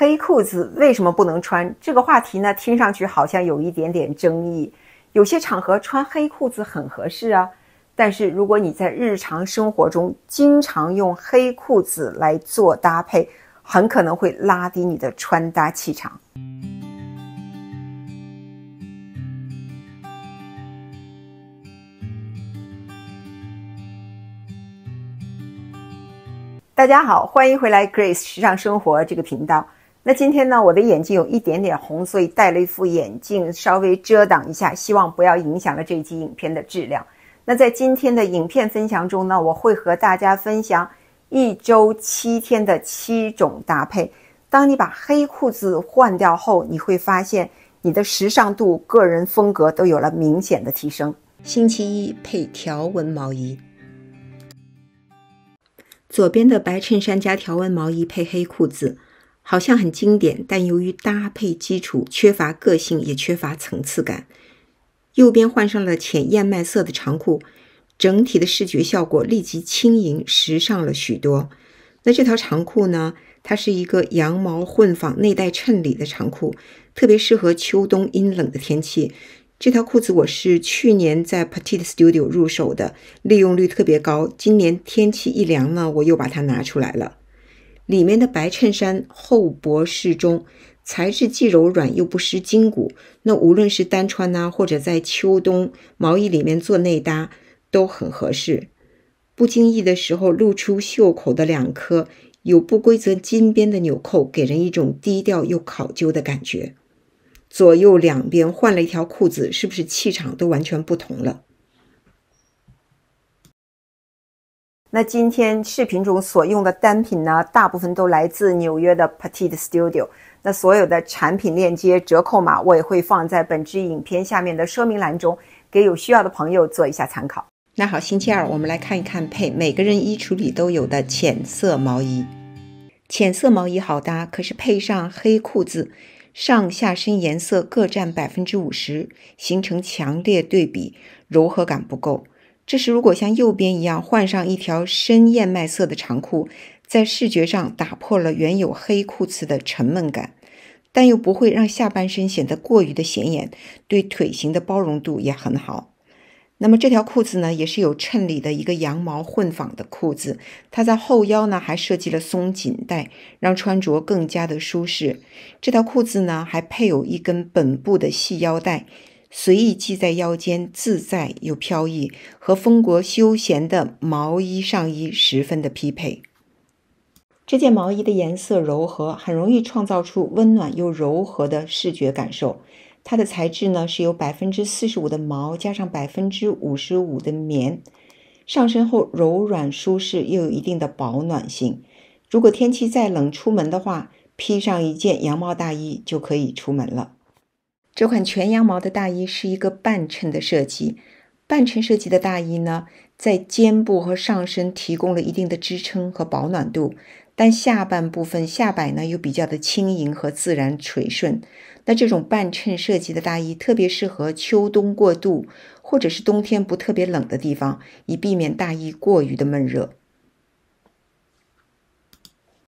黑裤子为什么不能穿？这个话题呢，听上去好像有一点点争议。有些场合穿黑裤子很合适啊，但是如果你在日常生活中经常用黑裤子来做搭配，很可能会拉低你的穿搭气场。大家好，欢迎回来，Grace 时尚生活这个频道。那今天呢，我的眼睛有一点点红，所以戴了一副眼镜，稍微遮挡一下，希望不要影响了这一期影片的质量。那在今天的影片分享中呢，我会和大家分享一周七天的七种搭配。当你把黑裤子换掉后，你会发现你的时尚度、个人风格都有了明显的提升。星期一配条纹毛衣，左边的白衬衫加条纹毛衣配黑裤子。好像很经典，但由于搭配基础缺乏个性，也缺乏层次感。右边换上了浅燕麦色的长裤，整体的视觉效果立即轻盈时尚了许多。那这条长裤呢？它是一个羊毛混纺内带衬里的长裤，特别适合秋冬阴冷的天气。这条裤子我是去年在 Petite Studio 入手的，利用率特别高。今年天气一凉呢，我又把它拿出来了。里面的白衬衫厚薄适中，材质既柔软又不失筋骨。那无论是单穿呐，或者在秋冬毛衣里面做内搭都很合适。不经意的时候露出袖口的两颗有不规则金边的纽扣，给人一种低调又考究的感觉。左右两边换了一条裤子，是不是气场都完全不同了？那今天视频中所用的单品呢，大部分都来自纽约的 Petite Studio。那所有的产品链接、折扣码我也会放在本支影片下面的说明栏中，给有需要的朋友做一下参考。那好，星期二我们来看一看配每个人衣橱里都有的浅色毛衣。浅色毛衣好搭，可是配上黑裤子，上下身颜色各占百分之五十，形成强烈对比，柔和感不够。这时，如果像右边一样换上一条深燕麦色的长裤，在视觉上打破了原有黑裤子的沉闷感，但又不会让下半身显得过于的显眼，对腿型的包容度也很好。那么这条裤子呢，也是有衬里的一个羊毛混纺的裤子，它在后腰呢还设计了松紧带，让穿着更加的舒适。这条裤子呢还配有一根本部的细腰带。随意系在腰间，自在又飘逸，和风国休闲的毛衣上衣十分的匹配。这件毛衣的颜色柔和，很容易创造出温暖又柔和的视觉感受。它的材质呢是由百分之四十五的毛加上百分之五十五的棉，上身后柔软舒适又有一定的保暖性。如果天气再冷出门的话，披上一件羊毛大衣就可以出门了。这款全羊毛的大衣是一个半衬的设计，半衬设计的大衣呢，在肩部和上身提供了一定的支撑和保暖度，但下半部分下摆呢又比较的轻盈和自然垂顺。那这种半衬设计的大衣特别适合秋冬过渡，或者是冬天不特别冷的地方，以避免大衣过于的闷热。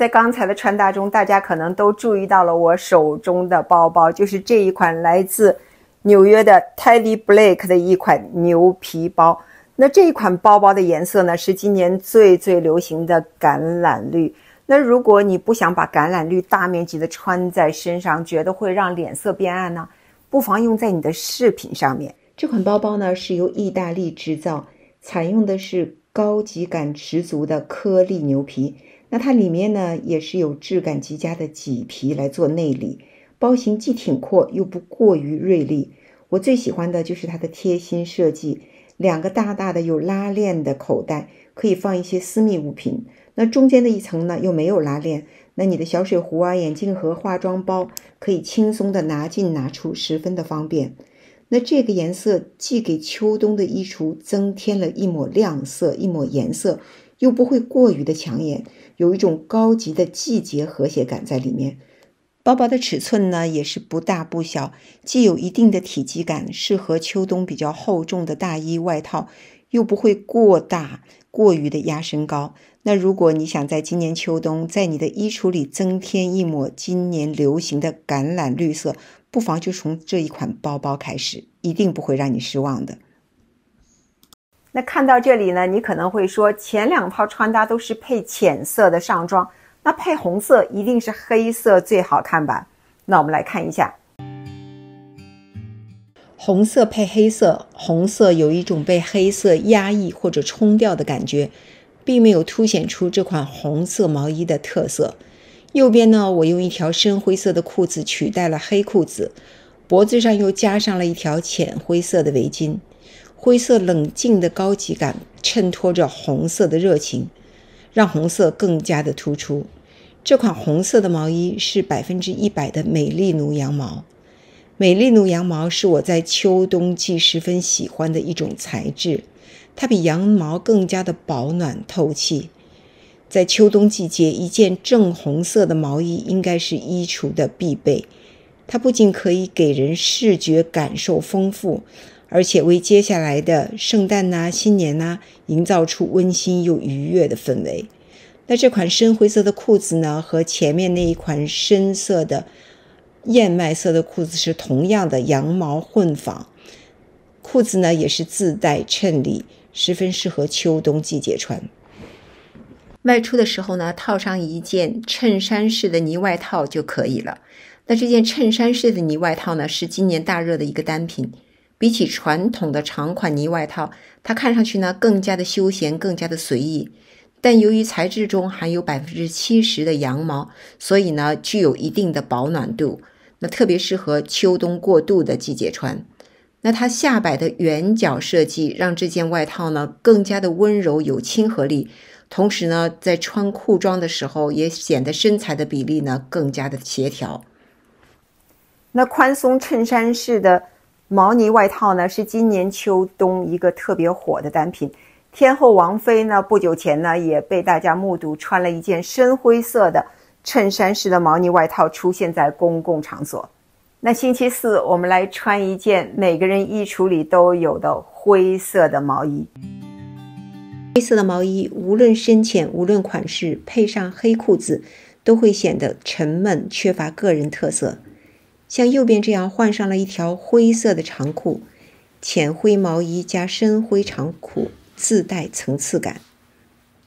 在刚才的穿搭中，大家可能都注意到了我手中的包包，就是这一款来自纽约的 Teddy Blake 的一款牛皮包。那这一款包包的颜色呢，是今年最最流行的橄榄绿。那如果你不想把橄榄绿大面积的穿在身上，觉得会让脸色变暗呢，不妨用在你的饰品上面。这款包包呢是由意大利制造，采用的是高级感十足的颗粒牛皮。那它里面呢，也是有质感极佳的麂皮来做内里，包型既挺阔又不过于锐利。我最喜欢的就是它的贴心设计，两个大大的有拉链的口袋，可以放一些私密物品。那中间的一层呢，又没有拉链，那你的小水壶啊、眼镜盒、化妆包可以轻松的拿进拿出，十分的方便。那这个颜色既给秋冬的衣橱增添了一抹亮色，一抹颜色。又不会过于的抢眼，有一种高级的季节和谐感在里面。包包的尺寸呢，也是不大不小，既有一定的体积感，适合秋冬比较厚重的大衣外套，又不会过大，过于的压身高。那如果你想在今年秋冬，在你的衣橱里增添一抹今年流行的橄榄绿色，不妨就从这一款包包开始，一定不会让你失望的。那看到这里呢，你可能会说，前两套穿搭都是配浅色的上装，那配红色一定是黑色最好看吧？那我们来看一下，红色配黑色，红色有一种被黑色压抑或者冲掉的感觉，并没有凸显出这款红色毛衣的特色。右边呢，我用一条深灰色的裤子取代了黑裤子，脖子上又加上了一条浅灰色的围巾。灰色冷静的高级感衬托着红色的热情，让红色更加的突出。这款红色的毛衣是百分之一百的美丽奴羊毛。美丽奴羊毛是我在秋冬季十分喜欢的一种材质，它比羊毛更加的保暖透气。在秋冬季节，一件正红色的毛衣应该是衣橱的必备。它不仅可以给人视觉感受丰富。而且为接下来的圣诞呐、新年呐，营造出温馨又愉悦的氛围。那这款深灰色的裤子呢，和前面那一款深色的燕麦色的裤子是同样的羊毛混纺裤子呢，也是自带衬里，十分适合秋冬季节穿。外出的时候呢，套上一件衬衫式的呢外套就可以了。那这件衬衫式的呢外套呢，是今年大热的一个单品。比起传统的长款呢外套，它看上去呢更加的休闲，更加的随意。但由于材质中含有百分之七十的羊毛，所以呢具有一定的保暖度，那特别适合秋冬过渡的季节穿。那它下摆的圆角设计，让这件外套呢更加的温柔有亲和力，同时呢在穿裤装的时候也显得身材的比例呢更加的协调。那宽松衬衫式的。毛呢外套呢是今年秋冬一个特别火的单品。天后王菲呢不久前呢也被大家目睹穿了一件深灰色的衬衫式的毛呢外套出现在公共场所。那星期四我们来穿一件每个人衣橱里都有的灰色的毛衣。灰色的毛衣无论深浅，无论款式，配上黑裤子都会显得沉闷，缺乏个人特色。像右边这样换上了一条灰色的长裤，浅灰毛衣加深灰长裤自带层次感。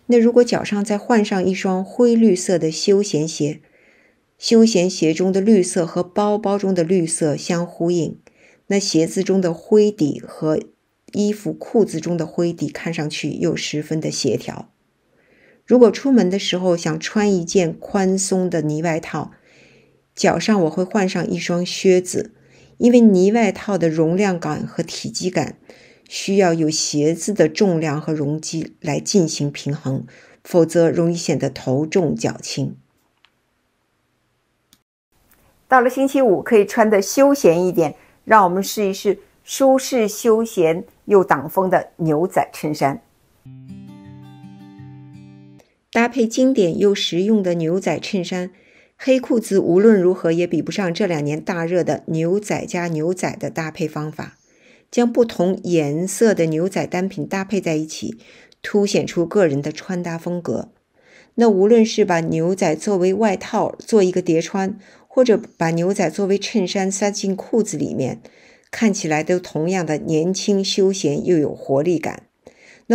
那如果脚上再换上一双灰绿色的休闲鞋，休闲鞋中的绿色和包包中的绿色相呼应，那鞋子中的灰底和衣服裤子中的灰底看上去又十分的协调。如果出门的时候想穿一件宽松的呢外套。脚上我会换上一双靴子，因为呢外套的容量感和体积感需要有鞋子的重量和容积来进行平衡，否则容易显得头重脚轻。到了星期五，可以穿的休闲一点，让我们试一试舒适、休闲又挡风的牛仔衬衫，搭配经典又实用的牛仔衬衫。黑裤子无论如何也比不上这两年大热的牛仔加牛仔的搭配方法，将不同颜色的牛仔单品搭配在一起，凸显出个人的穿搭风格。那无论是把牛仔作为外套做一个叠穿，或者把牛仔作为衬衫塞进裤子里面，看起来都同样的年轻、休闲又有活力感。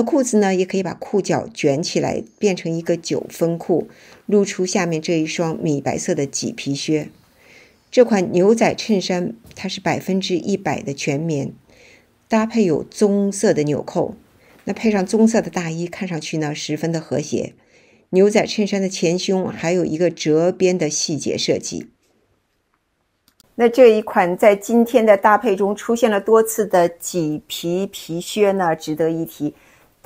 裤子呢，也可以把裤脚卷起来，变成一个九分裤，露出下面这一双米白色的麂皮靴。这款牛仔衬衫它是百分之一百的全棉，搭配有棕色的纽扣。那配上棕色的大衣，看上去呢十分的和谐。牛仔衬衫的前胸还有一个折边的细节设计。那这一款在今天的搭配中出现了多次的麂皮皮靴呢，值得一提。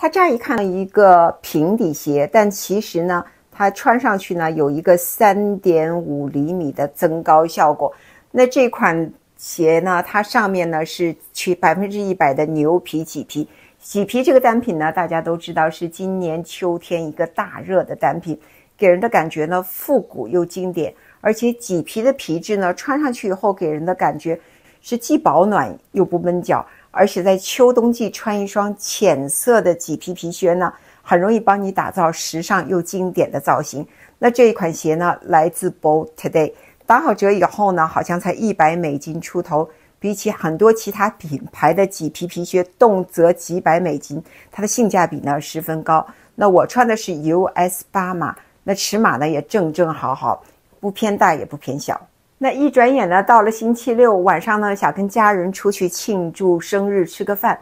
它乍一看一个平底鞋，但其实呢，它穿上去呢有一个三点五厘米的增高效果。那这款鞋呢，它上面呢是取百分之一百的牛皮麂皮。麂皮这个单品呢，大家都知道是今年秋天一个大热的单品，给人的感觉呢复古又经典，而且麂皮的皮质呢，穿上去以后给人的感觉是既保暖又不闷脚。而且在秋冬季穿一双浅色的麂皮皮靴呢，很容易帮你打造时尚又经典的造型。那这一款鞋呢，来自 b o l t Today，打好折以后呢，好像才一百美金出头，比起很多其他品牌的麂皮皮靴，动辄几百美金，它的性价比呢十分高。那我穿的是 US 八码，那尺码呢也正正好好，不偏大也不偏小。那一转眼呢，到了星期六晚上呢，想跟家人出去庆祝生日吃个饭，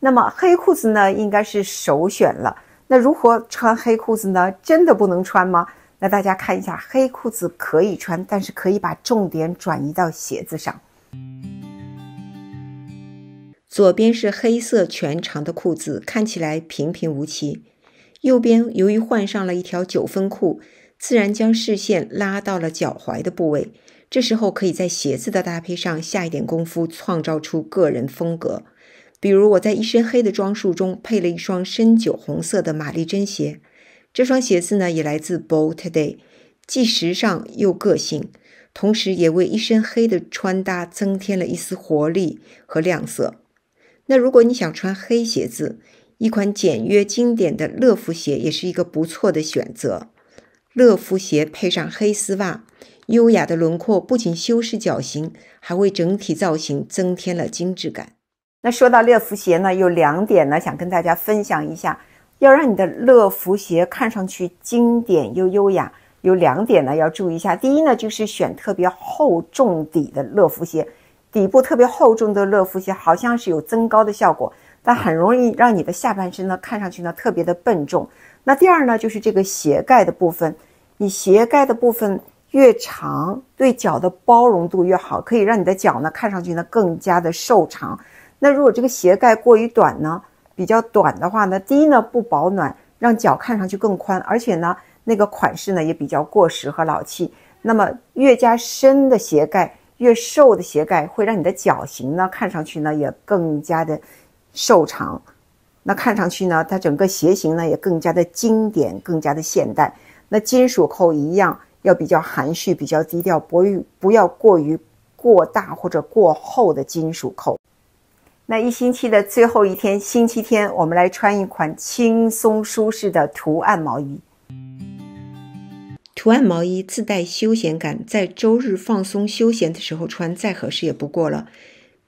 那么黑裤子呢，应该是首选了。那如何穿黑裤子呢？真的不能穿吗？那大家看一下，黑裤子可以穿，但是可以把重点转移到鞋子上。左边是黑色全长的裤子，看起来平平无奇；右边由于换上了一条九分裤，自然将视线拉到了脚踝的部位。这时候可以在鞋子的搭配上下一点功夫，创造出个人风格。比如我在一身黑的装束中配了一双深酒红色的玛丽珍鞋，这双鞋子呢也来自 b o w Today，既时尚又个性，同时也为一身黑的穿搭增添了一丝活力和亮色。那如果你想穿黑鞋子，一款简约经典的乐福鞋也是一个不错的选择。乐福鞋配上黑丝袜。优雅的轮廓不仅修饰脚型，还为整体造型增添了精致感。那说到乐福鞋呢，有两点呢想跟大家分享一下：要让你的乐福鞋看上去经典又优雅，有两点呢要注意一下。第一呢，就是选特别厚重底的乐福鞋，底部特别厚重的乐福鞋好像是有增高的效果，但很容易让你的下半身呢看上去呢特别的笨重。那第二呢，就是这个鞋盖的部分，你鞋盖的部分。越长对脚的包容度越好，可以让你的脚呢看上去呢更加的瘦长。那如果这个鞋盖过于短呢，比较短的话呢，第一呢不保暖，让脚看上去更宽，而且呢那个款式呢也比较过时和老气。那么越加深的鞋盖，越瘦的鞋盖，会让你的脚型呢看上去呢也更加的瘦长。那看上去呢，它整个鞋型呢也更加的经典，更加的现代。那金属扣一样。要比较含蓄，比较低调，不欲不要过于过大或者过厚的金属扣。那一星期的最后一天，星期天，我们来穿一款轻松舒适的图案毛衣。图案毛衣自带休闲感，在周日放松休闲的时候穿，再合适也不过了。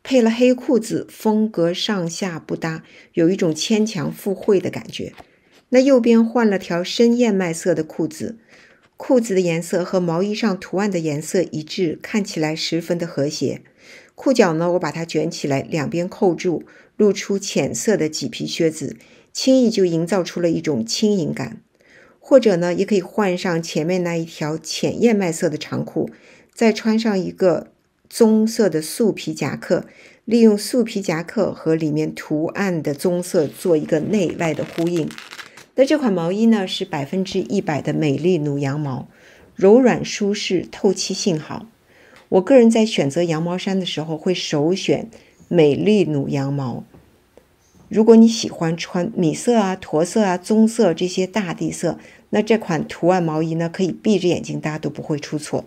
配了黑裤子，风格上下不搭，有一种牵强附会的感觉。那右边换了条深燕麦色的裤子。裤子的颜色和毛衣上图案的颜色一致，看起来十分的和谐。裤脚呢，我把它卷起来，两边扣住，露出浅色的麂皮靴子，轻易就营造出了一种轻盈感。或者呢，也可以换上前面那一条浅燕麦色的长裤，再穿上一个棕色的素皮夹克，利用素皮夹克和里面图案的棕色做一个内外的呼应。那这款毛衣呢是百分之一百的美丽奴羊毛，柔软舒适，透气性好。我个人在选择羊毛衫的时候会首选美丽奴羊毛。如果你喜欢穿米色啊、驼色啊、棕色这些大地色，那这款图案毛衣呢可以闭着眼睛搭都不会出错。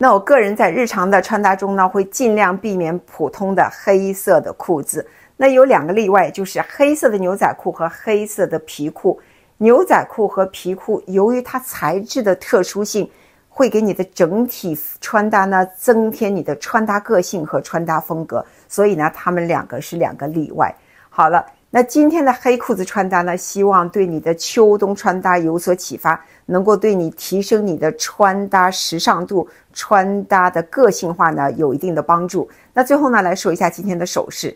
那我个人在日常的穿搭中呢会尽量避免普通的黑色的裤子。那有两个例外，就是黑色的牛仔裤和黑色的皮裤。牛仔裤和皮裤由于它材质的特殊性，会给你的整体穿搭呢增添你的穿搭个性和穿搭风格。所以呢，它们两个是两个例外。好了，那今天的黑裤子穿搭呢，希望对你的秋冬穿搭有所启发，能够对你提升你的穿搭时尚度、穿搭的个性化呢有一定的帮助。那最后呢，来说一下今天的首饰。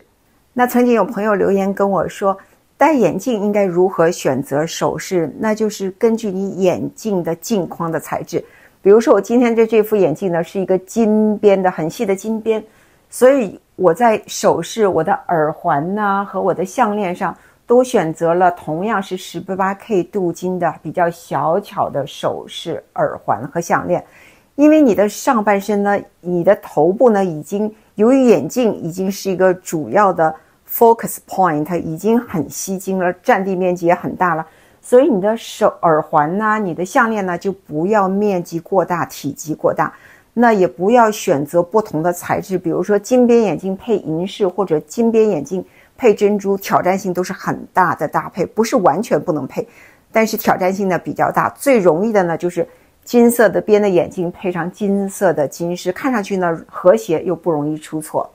那曾经有朋友留言跟我说，戴眼镜应该如何选择首饰？那就是根据你眼镜的镜框的材质。比如说我今天的这副眼镜呢，是一个金边的，很细的金边，所以我在首饰、我的耳环呢和我的项链上都选择了同样是十八 K 镀金的比较小巧的首饰耳环和项链。因为你的上半身呢，你的头部呢，已经由于眼镜已经是一个主要的 focus point，已经很吸睛了，占地面积也很大了，所以你的手耳环呢，你的项链呢，就不要面积过大，体积过大，那也不要选择不同的材质，比如说金边眼镜配银饰或者金边眼镜配珍珠，挑战性都是很大的搭配，不是完全不能配，但是挑战性呢比较大，最容易的呢就是。金色的边的眼镜配上金色的金饰，看上去呢和谐又不容易出错。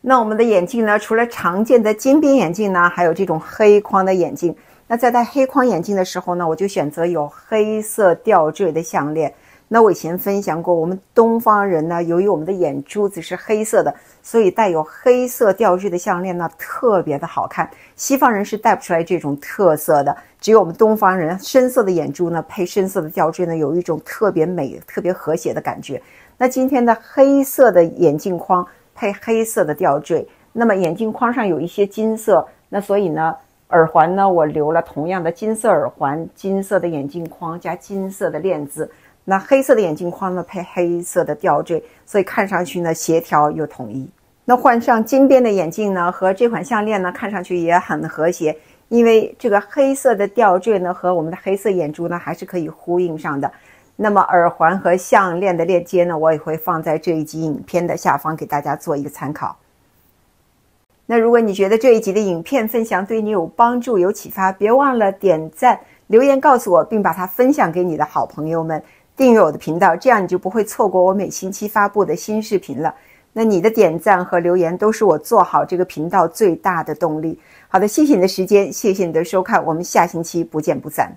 那我们的眼镜呢？除了常见的金边眼镜呢，还有这种黑框的眼镜。那在戴黑框眼镜的时候呢，我就选择有黑色吊坠的项链。那我以前分享过，我们东方人呢，由于我们的眼珠子是黑色的，所以带有黑色吊坠的项链呢，特别的好看。西方人是带不出来这种特色的，只有我们东方人深色的眼珠呢，配深色的吊坠呢，有一种特别美、特别和谐的感觉。那今天的黑色的眼镜框配黑色的吊坠，那么眼镜框上有一些金色，那所以呢，耳环呢，我留了同样的金色耳环，金色的眼镜框加金色的链子。那黑色的眼镜框呢配黑色的吊坠，所以看上去呢协调又统一。那换上金边的眼镜呢，和这款项链呢看上去也很和谐，因为这个黑色的吊坠呢和我们的黑色眼珠呢还是可以呼应上的。那么耳环和项链的链接呢，我也会放在这一集影片的下方给大家做一个参考。那如果你觉得这一集的影片分享对你有帮助有启发，别忘了点赞、留言告诉我，并把它分享给你的好朋友们。订阅我的频道，这样你就不会错过我每星期发布的新视频了。那你的点赞和留言都是我做好这个频道最大的动力。好的，谢谢你的时间，谢谢你的收看，我们下星期不见不散。